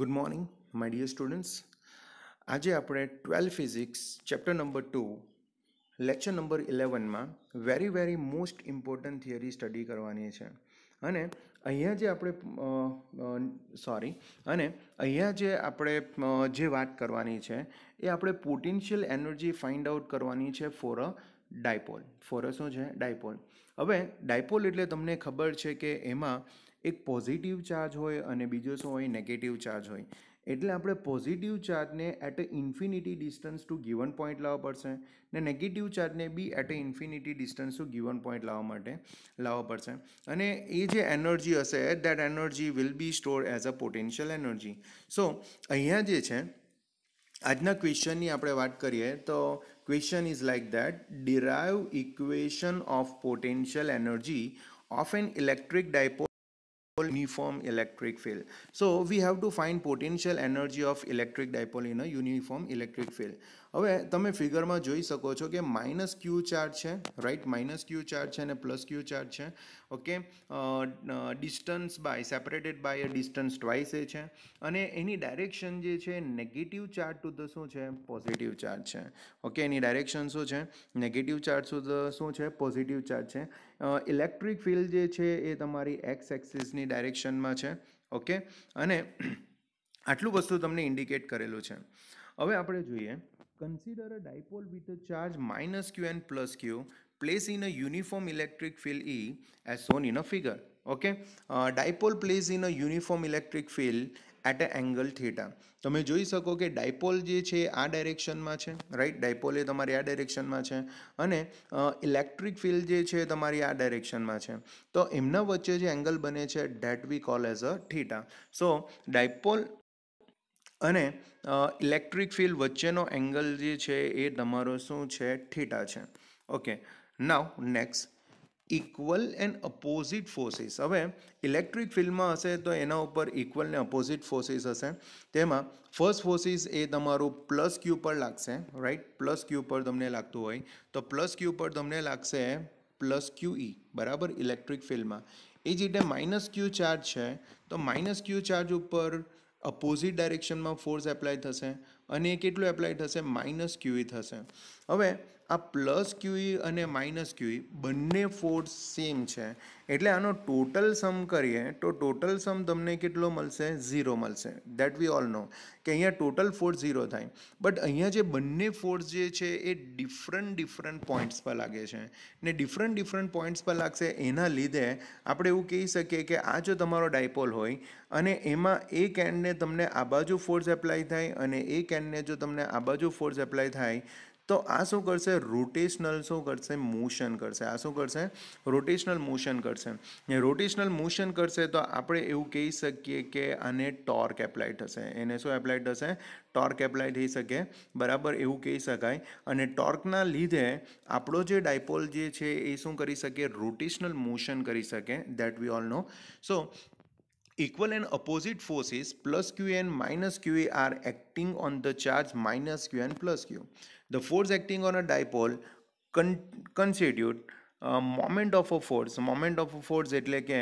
Good morning my dear students આજે આપણે twelve physics chapter number two lecture number ઇલેવનમાં very very most important theory study કરવાની છે અને અહીંયા જે આપણે સોરી અને અહીંયા જે આપણે જે વાત કરવાની છે એ આપણે પોટેન્શિયલ એનર્જી ફાઇન્ડ આઉટ કરવાની છે for a dipole for a શું છે ડાયપોલ હવે ડાયપોલ એટલે તમને ખબર છે કે એમાં એક પોઝિટિવ ચાર્જ હોય અને બીજો શું હોય નેગેટિવ ચાર્જ હોય એટલે આપણે પોઝિટિવ ચાર્જને at a infinity distance to given point લાવવા પડશે ને નેગેટિવ ચાર્જને be at a infinity distance to given point લાવવા માટે લાવવા પડશે અને એ જે એનર્જી હશે that energy will be store as a potential energy so અહીંયા જે છે આજના ક્વેશ્ચનની આપણે વાત કરીએ તો question is like that derive equation of potential energy of an electric dipole uniform electric field. So we have to find potential energy of electric dipole in a uniform electric field. હવે તમે ફિગરમાં જોઈ શકો છો કે minus Q charge છે right minus Q charge છે અને plus Q charge છે okay distance by separated by a distance twice a છે અને એની ડાયરેક્શન જે છે નેગેટિવ ચાર્જ ટુ ધ શું છે પોઝિટિવ ચાર્જ છે ઓકે એની ડાયરેક્શન શું છે નેગેટિવ ચાર્જ ટુ ધ શું છે પોઝિટિવ ચાર્જ છે ઇલેક્ટ્રિક ફિલ્ડ જે છે એ તમારી એક્સ એક્સિસની ડાયરેક્શનમાં છે ઓકે અને આટલું વસ્તુ તમને ઇન્ડિકેટ કરેલું છે હવે આપણે જોઈએ Consider a dipole with a charge minus q and plus q placed in a uniform electric field E as shown in a figure. Okay, uh, dipole plays in a uniform electric field at a angle theta તમે જોઈ શકો કે dipole જે છે આ ડાયરેક્શનમાં છે right dipole એ તમારી આ ડાયરેક્શનમાં છે અને ઇલેક્ટ્રિક ફિલ્ડ જે છે તમારી આ ડાયરેક્શનમાં છે તો એમના વચ્ચે જે એંગલ બને છે that we call as a theta so dipole અને ઇલેક્ટ્રિક ફિલ્ડ વચ્ચેનો એંગલ જે છે એ તમારો શું છે થીટા છે okay now next equal and opposite forces હવે ઇલેક્ટ્રિક ફિલ્ડમાં હશે તો એના ઉપર ઇક્વલ ને અપોઝિટ ફોર્સિસ હશે તેમાં ફર્સ્ટ ફોર્સિસ એ તમારું પ્લસ ક્યુ પર લાગશે રાઈટ પ્લસ ક્યુ પર તમને લાગતું હોય તો પ્લસ ક્યુ પર તમને લાગશે પ્લસ ક્યુ ઈ બરાબર ઇલેક્ટ્રિક ફિલ્ડમાં એ જ રીતે માઇનસ ક્યુ ચાર્જ છે તો માઇનસ ક્યુ ચાર્જ ઉપર અપોઝિટ ડાયરેક્શનમાં ફોર્સ એપ્લાય થશે અને એ કેટલું એપ્લાય થશે માઇનસ ક્યુઈ e થશે હવે આ પ્લસ ક્યુઈ અને માઇનસ ક્યુઈ બંને ફોર્સ સેમ છે એટલે આનો ટોટલ સમ કરીએ તો ટોટલ સમ તમને કેટલો મળશે ઝીરો મળશે દેટ વી ઓલ નો કે અહીંયા ટોટલ ફોર્સ ઝીરો થાય બટ અહીંયા જે બંને ફોર્સ જે છે એ ડિફરન્ટ ડિફરન્ટ પોઈન્ટ્સ પર લાગે છે ને ડિફરન્ટ ડિફરન્ટ પોઈન્ટ્સ પર લાગશે એના લીધે આપણે એવું કહી શકીએ કે આ જો તમારો ડાયપોલ હોય અને એમાં એક એન્ડને તમને આ બાજુ ફોર્સ એપ્લાય થાય અને એક એન્ડને જો તમને આ બાજુ ફોર્સ એપ્લાય થાય તો આ શું કરશે રોટેશનલ શું કરશે મોશન કરશે આ શું કરશે રોટેશનલ મોશન કરશે એ રોટેશનલ મોશન કરશે તો આપણે એવું કહી શકીએ કે આને ટોર્ક એપ્લાય થશે એને શું એપ્લાય થશે ટોર્ક એપ્લાય થઈ શકે બરાબર એવું કહી શકાય અને ટોર્કના લીધે આપણો જે ડાયપોલ જે છે એ શું કરી શકે રોટેશનલ મોશન કરી શકે that we all know so equal and opposite forces plus q and minus qa are acting on the charge minus q and plus q the force acting on a dipole con constitute moment of a force moment of a force એટલે કે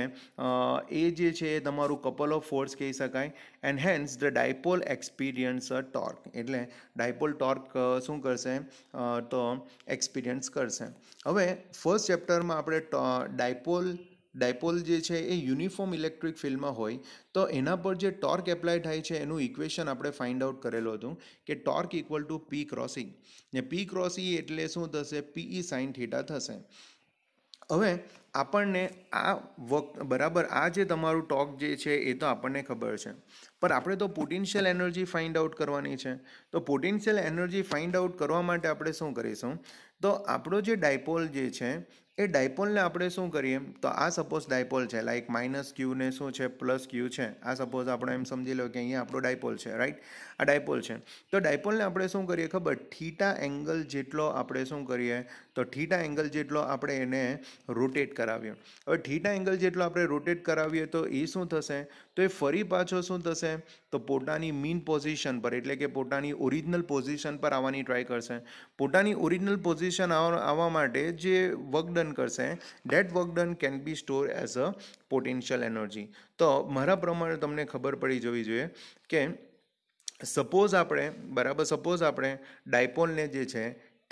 એ જે છે એ તમારું couple of force કહી શકાય and hence the dipole experience a torque એટલે dipole torque શું કરશે તો એક્સપિરિયન્સ કરશે હવે ફર્સ્ટ ચેપ્ટરમાં આપણે ડાયપોલ ડાયપોલ જે છે એ યુનિફોર્મ ઇલેક્ટ્રિક ફિલ્ડમાં હોય તો એના પર જે ટોર્ક એપ્લાય થાય છે એનું ઇક્વેશન આપણે ફાઇન્ડ આઉટ કરેલું હતું કે torque equal to P crossing ને પી ક્રોસ e એટલે શું થશે પીઈ સાઇન થીટા થશે હવે આપણને આ વખત બરાબર આ જે તમારું ટોક જે છે એ તો આપણને ખબર છે પણ આપણે તો પોટેન્શિયલ એનર્જી ફાઇન્ડ આઉટ કરવાની છે તો પોટેન્શિયલ એનર્જી ફાઇન્ડ આઉટ કરવા માટે આપણે શું કરીશું તો આપણો જે ડાયપોલ જે છે એ ડાયપોલને આપણે શું કરીએ તો આ સપોઝ ડાયપોલ છે લાઈક માઇનસ ક્યુ ને શું છે પ્લસ ક્યુ છે આ સપોઝ આપણે એમ સમજી લો કે અહીંયા આપણો ડાયપોલ છે રાઈટ આ ડાયપોલ છે તો ડાયપોલને આપણે શું કરીએ ખબર થીટા એંગલ જેટલો આપણે શું કરીએ તો થીટા એંગલ જેટલો આપણે એને રોટેટ કરાવીએ હવે થીટા એંગલ જેટલો આપણે રોટેટ કરાવીએ તો એ શું થશે તો એ ફરી પાછો શું થશે તો પોતાની મીન પોઝિશન પર એટલે કે પોતાની ઓરિજિનલ પોઝિશન પર આવવાની ટ્રાય કરશે પોતાની ઓરિજિનલ પોઝિશન આવવા માટે જે વર્ક ડન કરશે that work done can be store as a potential energy તો મારા પ્રમાણે તમને ખબર પડી જવી જોઈએ કે સપોઝ આપણે બરાબર સપોઝ આપણે ડાયપોલને જે છે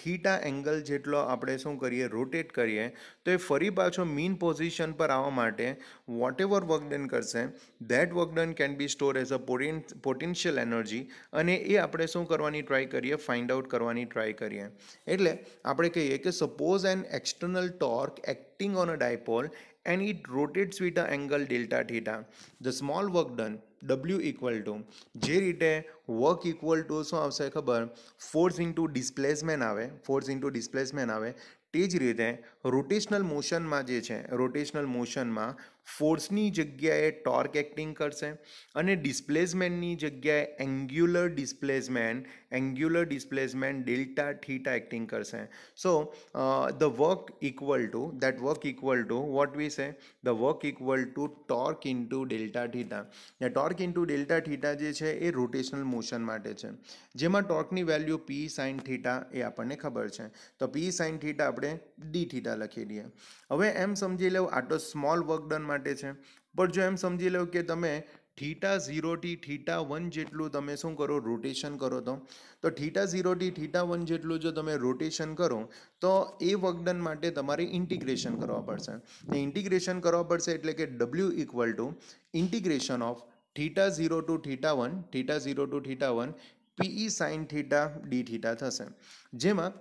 થીટા એંગલ જેટલો આપણે શું કરીએ રોટેટ કરીએ તો એ ફરી પાછો મીન પોઝિશન પર આવવા માટે વોટ એવર વર્કડન કરશે that work done can be store as a potential energy અને એ આપણે શું કરવાની ટ્રાય કરીએ ફાઇન્ડ આઉટ કરવાની ટ્રાય કરીએ એટલે આપણે કહીએ કે suppose an external torque acting on a dipole and it rotates with an angle delta theta. The small work done W equal to જે રીતે વર્ક ઇક્વલ ટુ શું આવશે ખબર ફોર્સ ઇન્ટુ ડિસ્પ્લેસમેન્ટ આવે ફોર્સ ઇન્ટુ ડિસ્પ્લેસમેન્ટ આવે તે જ રીતે રોટેશનલ મોશનમાં જે છે રોટેશનલ મોશનમાં ફોર્સની જગ્યાએ ટોર્ક એક્ટિંગ કરશે અને ડિસ્પ્લેસમેન્ટની જગ્યાએ angular displacement angular displacement delta theta acting કરશે so the work equal to that work equal to what we say the work equal to torque into delta theta ને ટોર્ક ઇન્ટુ ડેલ્ટા થીટા જે છે એ rotational motion માટે છે જેમાં ટોર્કની value P sine theta એ આપણને ખબર છે તો પી સાઇન થીટા આપણે ડી થીટા લખી દઈએ હવે એમ સમજી લો આ સ્મોલ વર્ક માટે છે પણ જો એમ સમજી લો કે તમે થીટા ઝીરોથી થીટા વન જેટલું તમે શું કરો રોટેશન કરો તો તો થીટા ઝીરોથી થીટા વન જેટલું જો તમે રોટેશન કરો તો એ વર્કડન માટે તમારે ઇન્ટિગ્રેશન કરવા પડશે ઇન્ટિગ્રેશન કરવા પડશે એટલે કે W equal to integration of theta zero to theta one theta zero to theta one P E sine theta D theta થશે જેમાં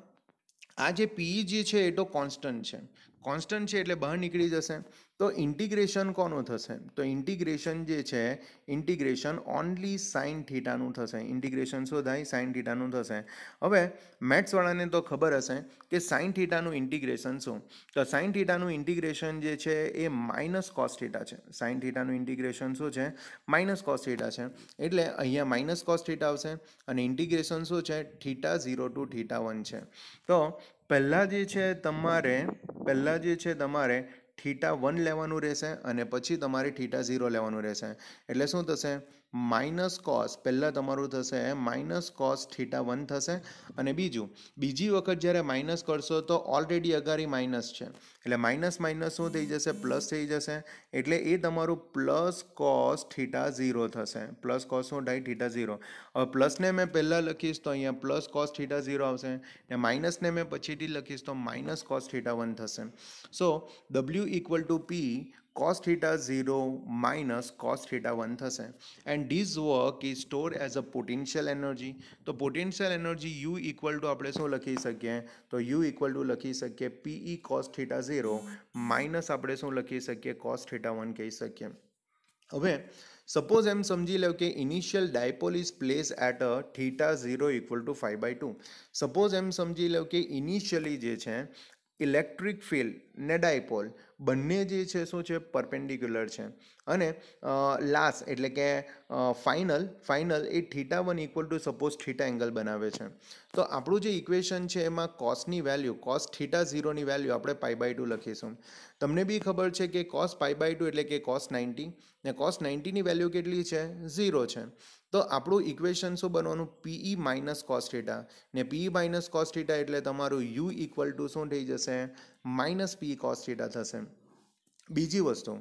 આ જે પીઈ e જે છે એ તો કોન્સ્ટન્ટ છે કોન્સ્ટન્ટ છે એટલે બહાર નીકળી જશે તો ઇન્ટિગ્રેશન કોનું થશે તો ઇન્ટિગ્રેશન જે છે ઇન્ટિગ્રેશન ઓનલી સાઇન થીટાનું થશે ઇન્ટિગ્રેશન શોધાય સાઇન થીટાનું થશે હવે મેથ્સવાળાને તો ખબર હશે કે સાઇન થીટાનું ઇન્ટિગ્રેશન શું તો સાઇન થીટાનું ઇન્ટિગ્રેશન જે છે એ માઇનસ કોસ થીટા છે સાઇન થીટાનું ઇન્ટિગ્રેશન શું છે માઇનસ કોસ થીટા છે એટલે અહીંયા માઇનસ કોસ થીટા આવશે અને ઇન્ટિગ્રેશન શું છે theta zero to theta one છે તો પહેલાં જે છે તમારે પહેલાં જે છે તમારે થીટા વન લેવાનું રહેશે અને પછી તમારે થીટા ઝીરો લેવાનું રહેશે એટલે શું થશે માઇનસ કોસ પહેલાં તમારું થશે માઇનસ કોસ થીટા વન થશે અને બીજું બીજી વખત જ્યારે માઇનસ કરશો તો ઓલરેડી અગારી માઇનસ છે એટલે માઇનસ માઇનસ શું થઈ જશે પ્લસ થઈ જશે એટલે એ તમારું પ્લસ કોસ થીટા ઝીરો થશે પ્લસ કોસ શું થાય થીટા ઝીરો હવે પ્લસને મેં પહેલાં લખીશ તો અહીંયા પ્લસ કોસ થીટા ઝીરો આવશે ને માઇનસને મેં પછીથી લખીશ તો માઇનસ કોસ થીટા વન થશે so W equal to P cos theta 0 - cos theta 1 થશે and this work is store as a potential energy तो potential energy u equal to આપણે શું લખી સકીએ તો u इक्वल टू લખી સકીએ pe cos थीटा 0 - આપણે શું લખી સકીએ cos थीटा 1 કહી સકીએ હવે સપوز એમ સમજી લઉં કે initial dipole is place at a theta 0 = π/2 suppose એમ સમજી લઉં કે ઇનિશિયલી જે છે ઇલેક્ટ્રિક ફિલ્ડ ને ડાયપોલ બંને જે છે શું છે પરપેન્ડિક્યુલર છે અને લાસ્ટ એટલે કે ફાઇનલ ફાઇનલ એ theta one equal to suppose theta angle બનાવે છે તો આપણું જે ઇક્વેશન છે એમાં કોસની વેલ્યુ કોસ થીટા ઝીરોની વેલ્યુ આપણે પાઈ બાય ટુ લખીશું તમને બી ખબર છે કે કોસ પાઈ બાય ટુ એટલે કે કોસ નાઇન્ટી ને કોસ નાઇન્ટીની વેલ્યુ કેટલી છે ઝીરો છે તો આપણું ઇક્વેશન શું બનવાનું પીઈ માઇનસ કોસ્ટેટા ને પીઈ માઇનસ કોસ્ટેટા એટલે તમારું યુ ઇક્વલ ટુ શું થઈ જશે માઇનસ પીઈ કોસ્ટેટા થશે બીજી વસ્તુ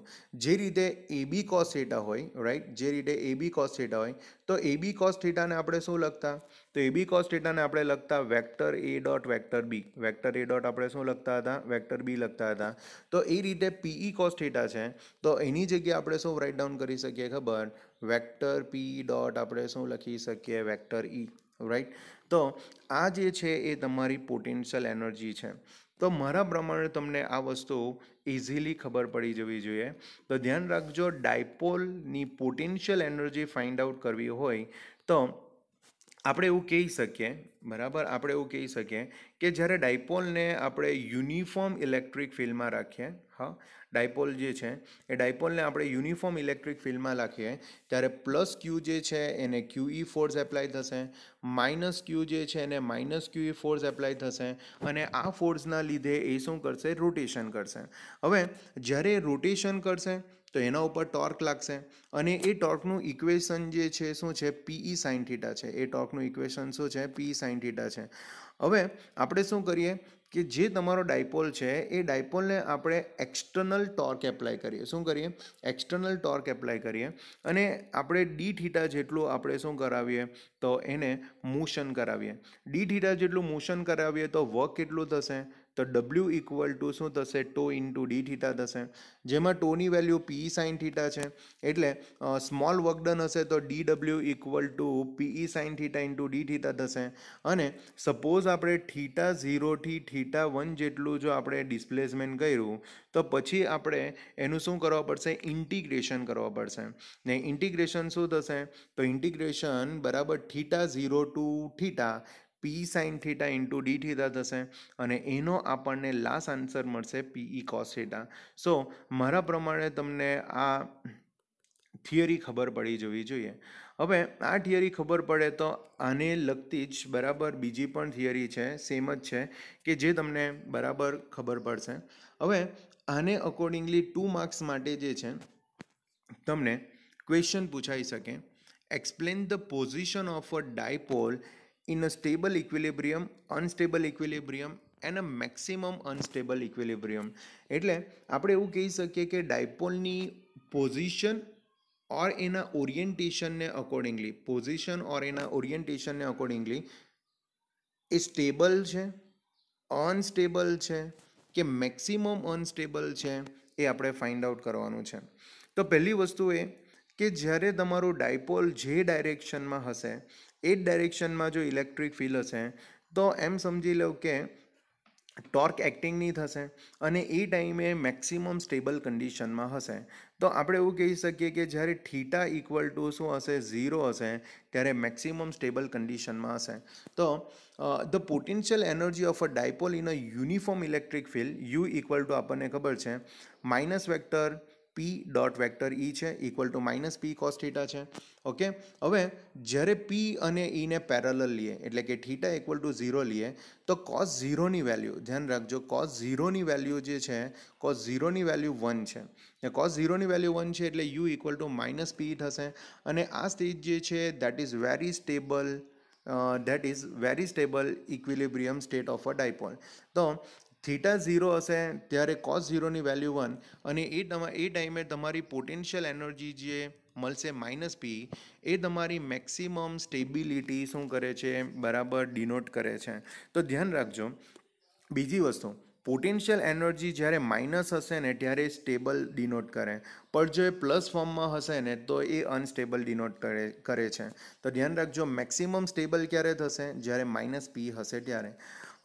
જે રીતે એબી કોસ થેટા હોય રાઈટ જે રીતે એબી કોસ થેટા હોય તો એબી કોસ થેટાને આપણે શું લખતા તો એબી કોસ થેટાને આપણે લખતા vector A dot vector B vector A dot આપણે શું લખતા હતા વેક્ટર બી લખતા હતા તો એ રીતે પીઈ કોસ થેટા છે તો એની જગ્યાએ આપણે શું રાઇટ ડાઉન કરી શકીએ ખબર વેક્ટર પી ડોટ આપણે શું લખી શકીએ વેક્ટર ઈ રાઈટ તો આ જે છે એ તમારી પોટેન્શિયલ એનર્જી છે તો મારા પ્રમાણે તમને આ વસ્તુ ઇઝીલી ખબર પડી જવી જોઈએ તો ધ્યાન રાખજો ડાયપોલની પોટેન્શિયલ એનર્જી ફાઇન્ડ આઉટ કરવી હોય તો આપણે એવું કહી શકીએ બરાબર આપણે એવું કહી શકીએ કે જ્યારે ડાયપોલને આપણે યુનિફોર્મ ઇલેક્ટ્રિક ફિલ્ડમાં રાખીએ હા ડાયપોલ જે છે એ ડાયપોલને આપણે યુનિફોર્મ ઇલેક્ટ્રિક ફિલ્ડમાં રાખીએ ત્યારે પ્લસ ક્યુ જે છે એને ક્યુઈ ફોર્સ એપ્લાય થશે માઇનસ ક્યુ જે છે એને માઇનસ ક્યુઈ ફોર્સ એપ્લાય થશે અને આ ફોર્સના લીધે એ શું કરશે રોટેશન કરશે હવે જ્યારે રોટેશન કરશે તો એના ઉપર ટોર્ક લાગશે અને એ ટોર્કનું ઇક્વેશન જે છે શું છે પીઈ સાઇન થીટા છે એ ટોર્કનું ઇક્વેશન શું છે પીઈ સાઇન થીટા છે હવે આપણે શું કરીએ કે જે તમારો ડાયપોલ છે એ ડાયપોલને આપણે એક્સટર્નલ ટોર્ક એપ્લાય કરીએ શું કરીએ એક્સટર્નલ ટોર્ક એપ્લાય કરીએ અને આપણે ડી થીટા જેટલું આપણે શું કરાવીએ તો એને મોશન કરાવીએ ડી થીટા જેટલું મોશન કરાવીએ તો વર્ક કેટલું થશે તો ડબલ્યુ ઇક્વલ ટુ શું થશે ટો ઇન્ટુ ડી થીટા થશે જેમાં ટોની વેલ્યુ પીઈ સાઇન થીટા છે એટલે સ્મોલ વર્કડન હશે તો D W equal to P E sine theta into D theta થશે અને સપોઝ આપણે થીટા ઝીરોથી થીટા વન જેટલું જો આપણે ડિસ્પ્લેસમેન્ટ કર્યું તો પછી આપણે એનું શું કરવા પડશે ઇન્ટિગ્રેશન કરવા પડશે ને ઇન્ટિગ્રેશન શું થશે તો ઇન્ટિગ્રેશન બરાબર theta zero to theta P sine theta into D theta થશે અને એનો આપણને લાસ્ટ આન્સર મળશે પીઈ કોસ થીટા સો મારા પ્રમાણે તમને આ થિયરી ખબર પડી જવી જોઈએ હવે આ થિયરી ખબર પડે તો આને લગતી જ બરાબર બીજી પણ થિયરી છે સેમ જ છે કે જે તમને બરાબર ખબર પડશે હવે આને અકોર્ડિંગલી ટુ માર્ક્સ માટે જે છે તમને ક્વેશ્ચન પૂછાઈ શકે explain the position of a dipole in a stable equilibrium, unstable equilibrium and a maximum unstable equilibrium એટલે આપણે એવું કહી શકીએ કે ડાયપોલની પોઝિશન ઓર એના ઓરિએન્ટેશનને અકોર્ડિંગલી પોઝિશન ઓર એના ઓરિએન્ટેશનને અકોર્ડિંગલી એ સ્ટેબલ છે અનસ્ટેબલ છે કે મેક્સિમમ અનસ્ટેબલ છે એ આપણે ફાઇન્ડ આઉટ કરવાનું છે તો પહેલી વસ્તુ એ કે જ્યારે તમારું ડાયપોલ જે ડાયરેક્શનમાં હશે એ જ ડાયરેક્શનમાં જો ઇલેક્ટ્રિક ફિલ્ડ હશે તો એમ સમજી લો કે ટોર્ક એક્ટિંગની થશે અને એ ટાઈમે મેક્સિમમ સ્ટેબલ કન્ડિશનમાં હશે તો આપણે એવું કહી શકીએ કે જ્યારે થીટા ઇક્વલ ટુ શું હશે ઝીરો હશે ત્યારે મેક્સિમમ સ્ટેબલ કન્ડિશનમાં હશે તો the potential energy of a dipole in a uniform electric field U equal to આપણને ખબર છે minus vector P dot vector E છે equal to minus P cos theta છે ઓકે હવે જ્યારે પી અને ઈને e પેરેલલ લઈએ એટલે કે થીટા ઇક્વલ ટુ ઝીરો લઈએ તો કોસ ઝીરોની વેલ્યુ ધ્યાન રાખજો કોસ ઝીરોની વેલ્યુ જે છે કોસ ઝીરોની વેલ્યુ વન છે ને કોસ ઝીરોની વેલ્યુ વન છે એટલે U equal to minus P થશે અને આ સ્ટેજ જે છે that is very stable that is very stable equilibrium state of a dipole તો થીટા ઝીરો હશે ત્યારે કોસ ઝીરોની વેલ્યુ વન અને એ એ ટાઈમે તમારી પોટેન્શિયલ એનર્જી જે મળશે માઇનસ પી એ તમારી મેક્સિમમ સ્ટેબિલિટી શું કરે છે બરાબર ડિનોટ કરે છે તો ધ્યાન રાખજો બીજી વસ્તુ પોટેન્શિયલ એનર્જી જ્યારે માઇનસ હશે ને ત્યારે સ્ટેબલ ડિનોટ કરે પણ જો એ પ્લસ ફોર્મમાં હશે ને તો એ અનસ્ટેબલ ડિનોટ કરે કરે છે તો ધ્યાન રાખજો મેક્સિમમ સ્ટેબલ ક્યારે થશે જ્યારે માઇનસ પી હશે ત્યારે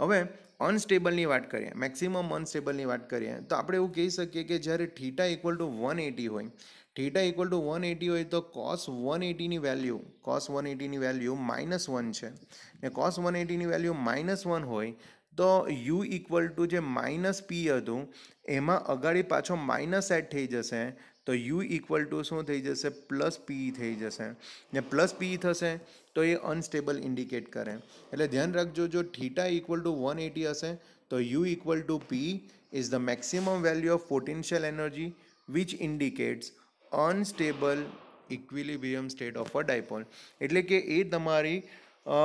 હવે અનસ્ટેબલની વાત કરીએ મેક્સિમમ અનસ્ટેબલની વાત કરીએ તો આપણે એવું કહી શકીએ કે જ્યારે theta equal to one eighty હોય theta equal to one eighty હોય તો કોસ વન એટીની વેલ્યુ કોસ વન એટીની વેલ્યુ માઇનસ વન છે ને કોસ વન એટીની વેલ્યુ માઇનસ વન હોય તો યુ ઇક્વલ ટુ જે માઇનસ પી હતું એમાં અગાડી પાછો માઇનસ એટ થઈ જશે તો યુ ઇક્વલ ટુ શું થઈ જશે પ્લસ પી થઈ જશે ને પ્લસ પી થશે તો એ અનસ્ટેબલ ઇન્ડિકેટ કરે એટલે ધ્યાન રાખજો જો theta equal to one eighty હશે તો U equal to P is the maximum value of potential energy which indicates unstable equilibrium state of a dipole એટલે કે એ તમારી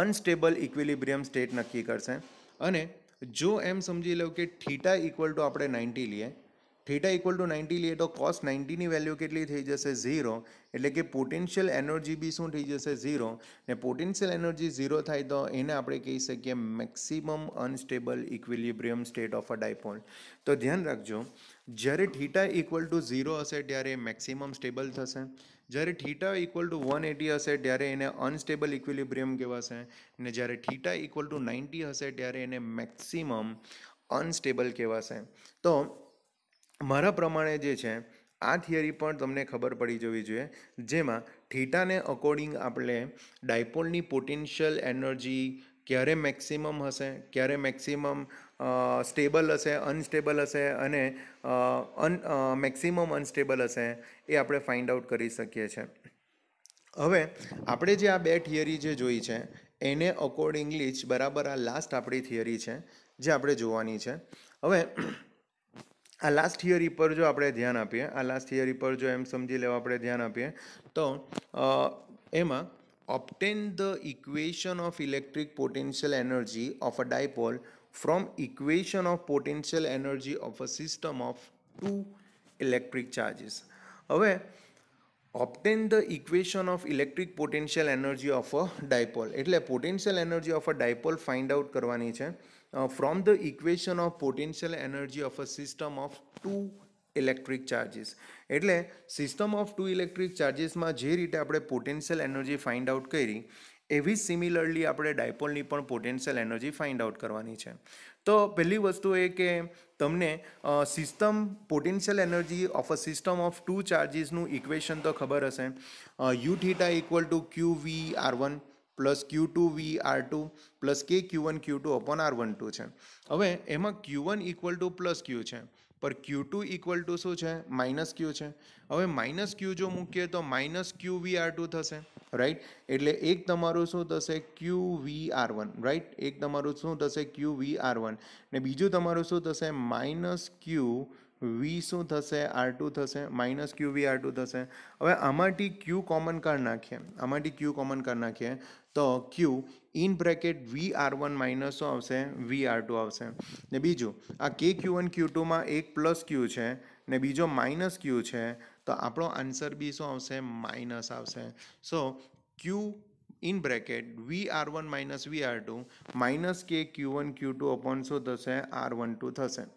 અનસ્ટેબલ ઇક્વિલિબ્રિયમ સ્ટેટ નક્કી કરશે અને જો એમ સમજી લો કે થીટા ઇક્વલ ટુ આપણે નાઇન્ટી લઈએ થીટા ઇક્વલ ટુ નાઇન્ટી લઈએ તો કોસ નાઇન્ટીની વેલ્યુ કેટલી થઈ જશે ઝીરો એટલે કે પોટેન્શિયલ એનર્જી બી શું થઈ જશે ઝીરો ને પોટેન્શિયલ એનર્જી ઝીરો થાય તો એને આપણે કહી શકીએ maximum unstable equilibrium state of a dipole તો ધ્યાન રાખજો જ્યારે થીટા ઇક્વલ ટુ ઝીરો હશે ત્યારે મેક્સિમમ સ્ટેબલ થશે જ્યારે theta equal to one eighty હશે ત્યારે એને અનસ્ટેબલ ઇક્વિલિબ્રિયમ કહેવાશે ને જ્યારે થીટા ઇક્વલ ટુ નાઇન્ટી હશે ત્યારે એને મેક્સિમમ અનસ્ટેબલ કહેવાશે તો મારા પ્રમાણે જે છે આ થિયરી પણ તમને ખબર પડી જવી જોઈએ જેમાં થીટાને અકોર્ડિંગ આપણે ડાયપોલની પોટેન્શિયલ એનર્જી ક્યારે મેક્સિમમ હશે ક્યારે મેક્સિમમ સ્ટેબલ હશે અનસ્ટેબલ હશે અને અન મેક્સિમમ અનસ્ટેબલ હશે એ આપણે ફાઇન્ડ આઉટ કરી શકીએ છીએ હવે આપણે જે આ બે થિયરી જે જોઈ છે એને અકોર્ડિંગલી જ બરાબર આ લાસ્ટ આપણી થિયરી છે જે આપણે જોવાની છે હવે આ લાસ્ટ થિયરી પર જો આપણે ધ્યાન આપીએ આ લાસ્ટ થિયરી પર જો એમ સમજી લેવા આપણે ધ્યાન આપીએ તો એમાં obtain the equation of electric potential energy of a dipole from equation of potential energy of a system of two electric charges હવે obtain the equation of electric potential energy of a dipole એટલે potential energy of a dipole find out કરવાની છે uh, from the equation of potential energy of a system of two electric charges એટલે system of two electric ચાર્જિસમાં જે રીતે આપણે potential energy find out કરી એવી સિમિલરલી આપણે ડાયપોલની પણ પોટેન્શિયલ એનર્જી ફાઇન્ડ આઉટ કરવાની છે તો પહેલી વસ્તુ એ કે તમને system potential energy of a system of two ચાર્જીસનું ઇક્વેશન તો ખબર હશે U theta equal to Q V R one plus Q two V R two plus K Q one Q two upon R one two છે હવે એમાં Q one equal to plus Q છે પર ક્યુ two equal to શું છે minus ક્યુ છે હવે minus ક્યુ જો મૂકીએ તો minus Q V R two થશે રાઈટ એટલે એક તમારું શું થશે Q V R one right એક તમારું શું થશે ક્યુ વી આર વન ને બીજું તમારું શું થશે માઇનસ ક્યુ વી શું થશે આર ટુ થશે minus Q V R two થશે હવે આમાંથી ક્યુ કોમન કાઢ નાખીએ આમાંથી ક્યુ કોમન કાઢ નાખીએ તો Q in bracket V R one minus શું આવશે વી આર ટુ આવશે ને બીજું આ કે ક્યુ વન ક્યુ ટુમાં એક પ્લસ ક્યુ છે ને બીજો માઇનસ ક્યુ છે તો આપણો આન્સર બી શું આવશે માઇનસ આવશે so Q in bracket V R one minus V R two minus K Q one Q two upon શું થશે આર વન ટુ થશે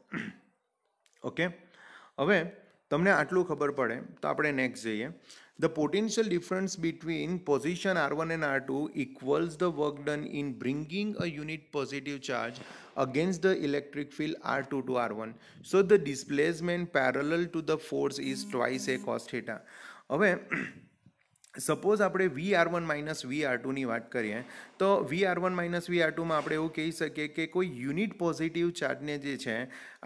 ઓકે હવે તમને આટલું ખબર પડે તો આપણે નેક્સ્ટ જઈએ The potential difference between position R1 and R2 equals the work done in bringing a unit positive charge against the electric field R2 to R1. So the displacement parallel to the force is twice a cos theta. Okay. Suppose આપણે V R one minus V R ટુની વાત કરીએ તો V R one minus V R ટુમાં આપણે એવું કહી શકીએ કે કોઈ યુનિટ પોઝિટિવ ચાર્જને જે છે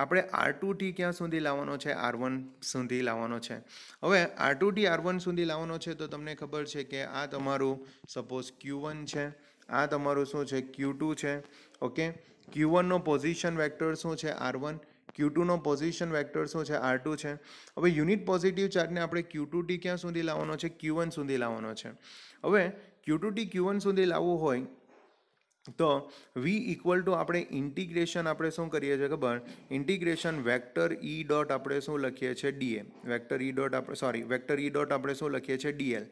આપણે આર ટુથી ક્યાં સુધી લાવવાનો છે આર વન સુધી લાવવાનો છે હવે આર ટુથી આર વન સુધી લાવવાનો છે તો તમને ખબર છે કે આ તમારું સપોઝ ક્યુ વન છે આ તમારું શું છે ક્યુ ટુ છે ઓકે ક્યુ વનનો પોઝિશન વેક્ટર શું છે આર વન ક્યુ ટુનો પોઝિશન વેક્ટર શું છે આર ટુ છે હવે યુનિટ પોઝિટિવ ચાર્જને આપણે ક્યુ ટુ ટી ક્યાં સુધી લાવવાનો છે ક્યુ વન સુધી લાવવાનો છે હવે Q two to Q one સુધી લાવવું હોય તો વી ઇક્વલ ટુ આપણે ઇન્ટિગ્રેશન આપણે શું કરીએ છીએ ખબર ઇન્ટિગ્રેશન વેક્ટર ઈ ડોટ આપણે શું લખીએ છીએ ડીએ વેક્ટર ઈ ડોટ આપણે સોરી વેક્ટર ઈ ડોટ આપણે શું લખીએ છીએ ડીએલ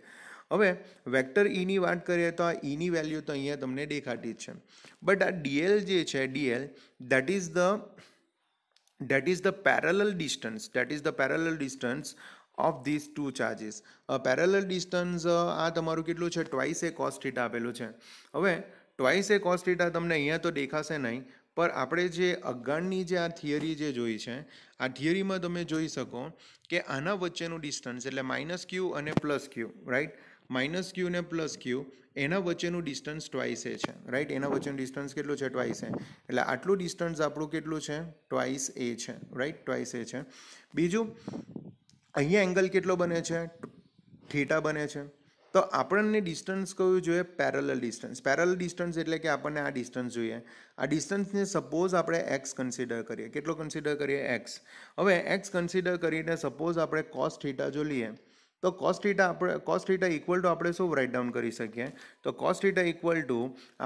હવે વેક્ટર ઈની e વાત કરીએ તો આ ઈની e વેલ્યુ તો અહીંયા તમને દેખાતી જ છે બટ આ ડીએલ જે છે D L that is the that is the parallel distance that is the parallel distance of this two charges parallel distance આ તમારું કેટલું છે ટ્વાઇસ એ કોસ્ટ થીટા આપેલું છે હવે ટ્વાઇસ એ કોસ્ટ તમને અહીંયા તો દેખાશે નહીં પણ આપણે જે અગાણની જે આ થિયરી જે જોઈ છે આ થિયરીમાં તમે જોઈ શકો કે આના વચ્ચેનું ડિસ્ટન્સ એટલે માઇનસ ક્યુ અને plus Q right minus Q ને પ્લસ ક્યુ એના વચ્ચેનું ડિસ્ટન્સ ટ્વાઇસ એ છે રાઈટ એના વચ્ચેનું ડિસ્ટન્સ કેટલું છે ટ્વાઈસ એ એટલે આટલું ડિસ્ટન્સ આપણું કેટલું છે ટ્વાઇસ એ છે રાઈટ ટ્વાઇસ એ છે બીજું અહીંયા એંગલ કેટલો બને છે થીટા બને છે તો આપણને ડિસ્ટન્સ કયું જોઈએ પેરેલલ ડિસ્ટન્સ પેરેલલ ડિસ્ટન્સ એટલે કે આપણને આ ડિસ્ટન્સ જોઈએ આ ડિસ્ટન્સને સપોઝ આપણે એક્સ કન્સિડર કરીએ કેટલો કન્સિડર કરીએ એક્સ હવે એક્સ કન્સિડર કરીને સપોઝ આપણે કોસ થીટા જો લઈએ તો કોસ્ટ થીટા આપણે કોસ્ટ થીટા ઇક્વલ ટુ આપણે શું રાઇટ ડાઉન કરી શકીએ તો કોસ્ટ થીટા ઇક્વલ ટુ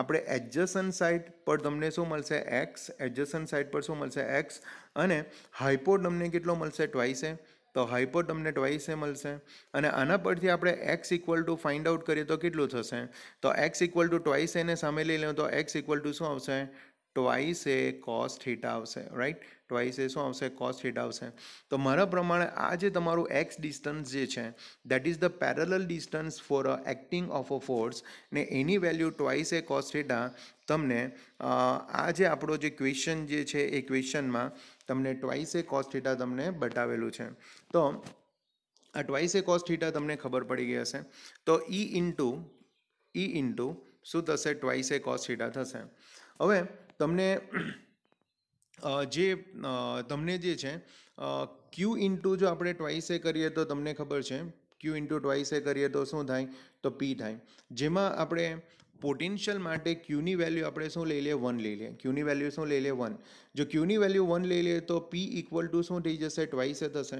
આપણે એડજસન સાઇડ પર તમને શું મળશે એક્સ એડજસન સાઇડ પર શું મળશે એક્સ અને હાઇપો તમને કેટલો મળશે ટ્વાઇસે તો હાઇપો તમને ટ્વાઇસે મળશે અને આના પરથી આપણે X equal to find out કરીએ તો કેટલું થશે તો એક્સ ઇક્વલ ટુ ટ્વાઇસ એને સામે લઈ લો તો એક્સ ઇક્વલ ટુ શું આવશે ટ્વાઇસ એ કોસ્ટ થીટા આવશે રાઈટ ટ્વાઇસ એ શું આવશે કોસ થીટા આવશે તો મારા પ્રમાણે આ જે તમારું એક્સ ડિસ્ટન્સ જે છે that is the parallel distance for a acting of a force ને એની વેલ્યુ ટ્વાઇસ એ કોસ થીટા તમને આ જે આપણો જે ક્વેશ્ચન જે છે એ ક્વેશ્ચનમાં તમને ટ્વાઇસ એ કોસ થીટા તમને બતાવેલું છે તો આ ટ્વાઇસ એ કોસ થીટા તમને ખબર પડી ગઈ હશે તો ઈ ઇન્ટુ ઈ ઇન્ટુ શું થશે ટ્વાઇસ એ કોસ થીટા થશે હવે તમને જે તમને જે છે ક્યુ ઇન્ટુ જો આપણે ટ્વાઇસે કરીએ તો તમને ખબર છે ક્યુ ઇન્ટુ ટ્વાઇસે કરીએ તો શું થાય તો પી થાય જેમાં આપણે પોટેન્શિયલ માટે ક્યુની વેલ્યુ આપણે શું લઈ લઈએ વન લઈ લઈએ ક્યુની વેલ્યુ શું લઈ લઈએ વન જો ક્યુની વેલ્યુ વન લઈ લઈએ તો પી ઇક્વલ ટુ શું થઈ જશે ટ્વાઇસે થશે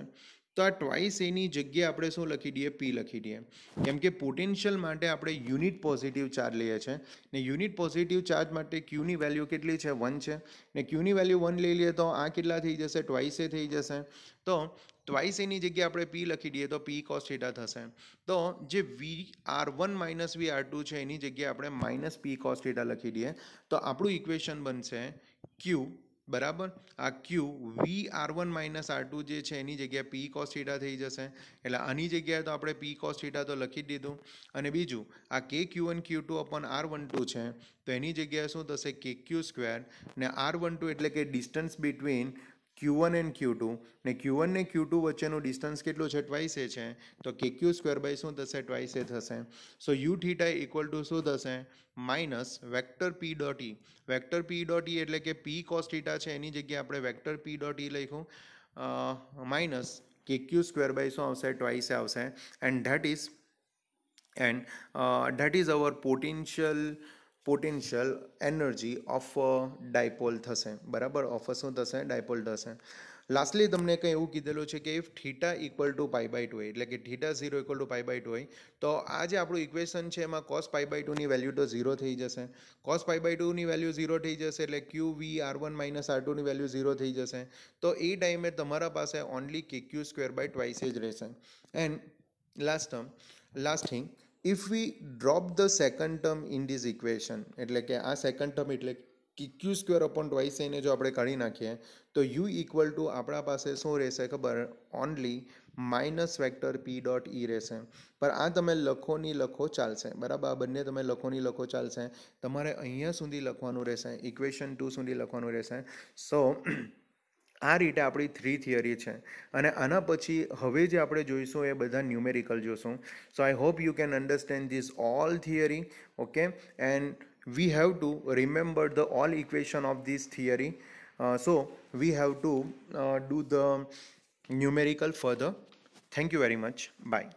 તો આ ટ્વાઇસ એની જગ્યાએ આપણે શું લખી દઈએ પી લખી દઈએ કેમ કે પોટેન્શિયલ માટે આપણે યુનિટ પોઝિટિવ ચાર્જ લઈએ છીએ ને યુનિટ પોઝિટિવ ચાર્જ માટે ક્યુની વેલ્યુ કેટલી છે વન છે ને ક્યુની વેલ્યુ વન લઈ લઈએ તો આ કેટલા થઈ જશે ટ્વાઇસે થઈ જશે તો ટ્વાઇસ એની જગ્યાએ આપણે પી લખી દઈએ તો પી કોસ થીટા થશે તો જે V R one minus V R two છે એની જગ્યાએ આપણે માઇનસ પી કોસ થીટા લખી દઈએ તો આપણું ઇક્વેશન બનશે ક્યુ બરાબર આ Q V R one minus R two જે છે એની જગ્યાએ પી કોસ થીટા થઈ જશે એટલે આની જગ્યાએ તો આપણે પી કોસ થીટા તો લખી જ દીધું અને બીજું આ કે Q one Q two upon R one two છે તો એની જગ્યાએ શું થશે કે ક્યુ સ્ક્વેર ને આર વન ટુ એટલે કે distance between Q one and Q two ને ક્યુ વન ને ક્યુ ટુ વચ્ચેનું ડિસ્ટન્સ કેટલું છે ટ્વાઇસ એ છે તો કે ક્યુ સ્ક્વેર બાય શું થશે ટ્વાઇસ એ થશે so U theta equal to શું થશે minus vector P dot E vector P dot E એટલે કે પી કોસ થીટા છે એની જગ્યાએ આપણે વેક્ટર પી ડોટ ઈ લખ્યું minus K Q square by શું આવશે ટ્વાઇસ આવશે and that is and that is our potential potential energy of dipole થશે બરાબર ઓફ શું થશે ડાયપોલ થશે લાસ્ટલી તમને કંઈ એવું કીધેલું છે કે if theta equal to pi by two હોય એટલે કે theta zero equal to pi by two હોય તો આ જે આપણું ઇક્વેશન છે એમાં કોસ પાઈ બાય ટુની વેલ્યુ તો ઝીરો થઈ જશે કોસ પાઈ બાય ટુની વેલ્યુ ઝીરો થઈ જશે એટલે Q V R one minus R ટુની વેલ્યુ ઝીરો થઈ જશે તો એ ટાઈમે તમારા પાસે ઓનલી કે ક્યુ સ્ક્વેર બાય ટ્વાઇસ જ રહેશે and last last thing if we drop the second term in this equation એટલે કે આ સેકન્ડ ટર્મ એટલે કે ક્યુ સ્ક્વેર અપોન ટ્વાઇસ એને જો આપણે કાઢી નાખીએ તો યુ ઇક્વલ ટુ આપણા પાસે શું રહેશે ખબર only minus vector P dot E રહેશે પણ આ તમે લખોની લખો ચાલશે બરાબર આ બંને તમે લખોની લખો ચાલશે તમારે અહીંયા સુધી લખવાનું રહેશે ઇક્વેશન ટુ સુધી લખવાનું રહેશે સો આ રીતે આપણી થ્રી થિયરી છે અને આના પછી હવે જે આપણે જોઈશું એ બધા ન્યુમેરિકલ જોઈશું so I hope you can understand this all theory okay and we have to remember the all equation of this theory uh, so we have to uh, do the numerical further thank you very much bye